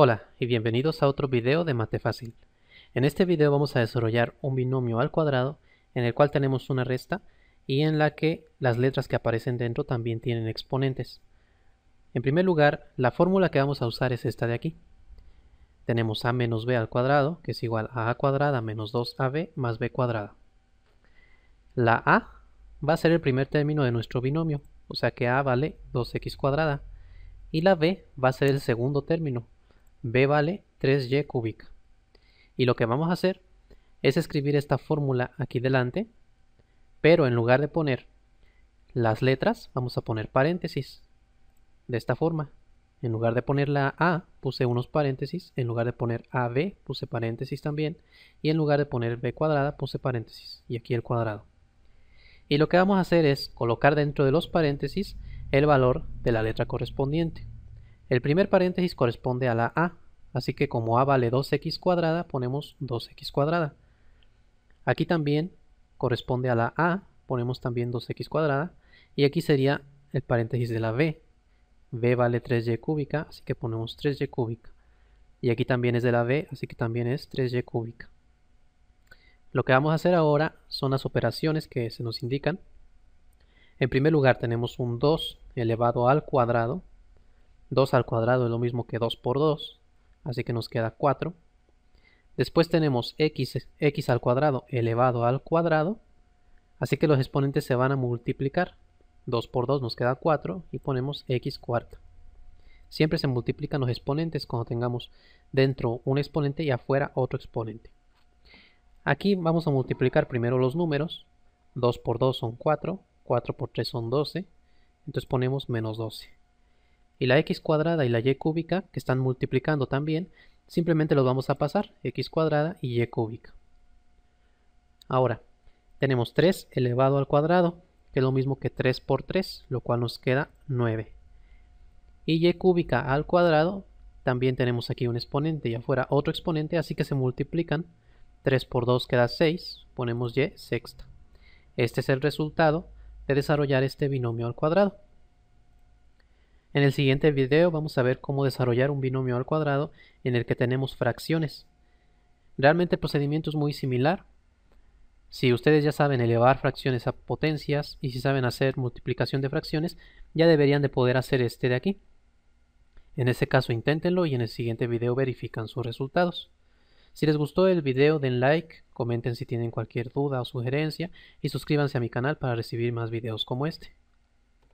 Hola y bienvenidos a otro video de Mate Fácil. En este video vamos a desarrollar un binomio al cuadrado en el cual tenemos una resta y en la que las letras que aparecen dentro también tienen exponentes. En primer lugar, la fórmula que vamos a usar es esta de aquí. Tenemos a menos b al cuadrado, que es igual a a cuadrada menos 2ab más b cuadrada. La a va a ser el primer término de nuestro binomio, o sea que a vale 2x cuadrada. Y la b va a ser el segundo término, b vale 3y cúbica. Y lo que vamos a hacer es escribir esta fórmula aquí delante, pero en lugar de poner las letras, vamos a poner paréntesis. De esta forma, en lugar de poner la A, puse unos paréntesis, en lugar de poner AB, puse paréntesis también, y en lugar de poner B cuadrada, puse paréntesis, y aquí el cuadrado. Y lo que vamos a hacer es colocar dentro de los paréntesis el valor de la letra correspondiente. El primer paréntesis corresponde a la a, así que como a vale 2x cuadrada, ponemos 2x cuadrada. Aquí también corresponde a la a, ponemos también 2x cuadrada, y aquí sería el paréntesis de la b. b vale 3y cúbica, así que ponemos 3y cúbica. Y aquí también es de la b, así que también es 3y cúbica. Lo que vamos a hacer ahora son las operaciones que se nos indican. En primer lugar tenemos un 2 elevado al cuadrado 2 al cuadrado es lo mismo que 2 por 2, así que nos queda 4. Después tenemos x, x al cuadrado elevado al cuadrado, así que los exponentes se van a multiplicar. 2 por 2 nos queda 4 y ponemos x cuarta. Siempre se multiplican los exponentes cuando tengamos dentro un exponente y afuera otro exponente. Aquí vamos a multiplicar primero los números. 2 por 2 son 4, 4 por 3 son 12, entonces ponemos menos 12 y la x cuadrada y la y cúbica, que están multiplicando también, simplemente los vamos a pasar, x cuadrada y y cúbica. Ahora, tenemos 3 elevado al cuadrado, que es lo mismo que 3 por 3, lo cual nos queda 9. Y y cúbica al cuadrado, también tenemos aquí un exponente, y afuera otro exponente, así que se multiplican. 3 por 2 queda 6, ponemos y sexta. Este es el resultado de desarrollar este binomio al cuadrado. En el siguiente video vamos a ver cómo desarrollar un binomio al cuadrado en el que tenemos fracciones. Realmente el procedimiento es muy similar. Si ustedes ya saben elevar fracciones a potencias y si saben hacer multiplicación de fracciones, ya deberían de poder hacer este de aquí. En ese caso inténtenlo y en el siguiente video verifican sus resultados. Si les gustó el video den like, comenten si tienen cualquier duda o sugerencia y suscríbanse a mi canal para recibir más videos como este.